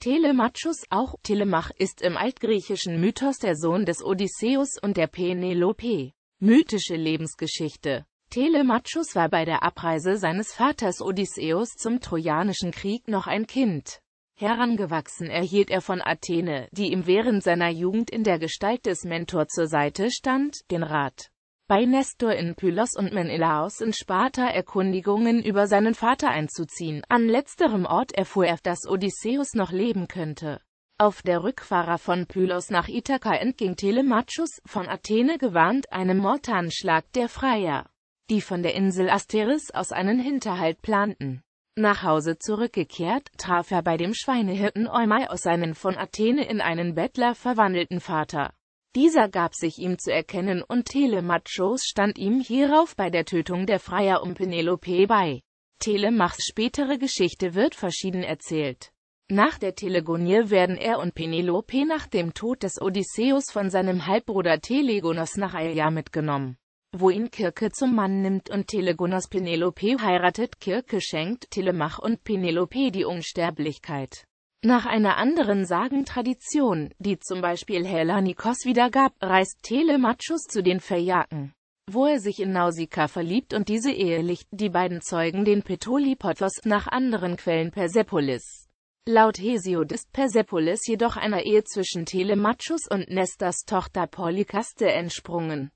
Telemachus auch Telemach, ist im altgriechischen Mythos der Sohn des Odysseus und der Penelope. Mythische Lebensgeschichte Telemachus war bei der Abreise seines Vaters Odysseus zum Trojanischen Krieg noch ein Kind. Herangewachsen erhielt er von Athene, die ihm während seiner Jugend in der Gestalt des Mentor zur Seite stand, den Rat, bei Nestor in Pylos und Menelaos in Sparta Erkundigungen über seinen Vater einzuziehen. An letzterem Ort erfuhr er, dass Odysseus noch leben könnte. Auf der Rückfahrer von Pylos nach Ithaka entging Telemachus, von Athene gewarnt, einem Mortanschlag der Freier, die von der Insel Asteris aus einen Hinterhalt planten. Nach Hause zurückgekehrt, traf er bei dem Schweinehirten Eumai aus seinen von Athene in einen Bettler verwandelten Vater. Dieser gab sich ihm zu erkennen und Telemachos stand ihm hierauf bei der Tötung der Freier um Penelope bei. Telemachs spätere Geschichte wird verschieden erzählt. Nach der Telegonie werden er und Penelope nach dem Tod des Odysseus von seinem Halbbruder Telegonos nach Aia mitgenommen, wo ihn Kirke zum Mann nimmt und Telegonos Penelope heiratet. Kirke schenkt Telemach und Penelope die Unsterblichkeit. Nach einer anderen Sagentradition, die zum Beispiel Helanikos wiedergab, reist Telemachus zu den Verjagen, wo er sich in Nausicaa verliebt und diese ehelicht, die beiden zeugen den Petolipotos nach anderen Quellen Persepolis. Laut Hesiod ist Persepolis jedoch einer Ehe zwischen Telemachus und Nestas Tochter Polykaste entsprungen.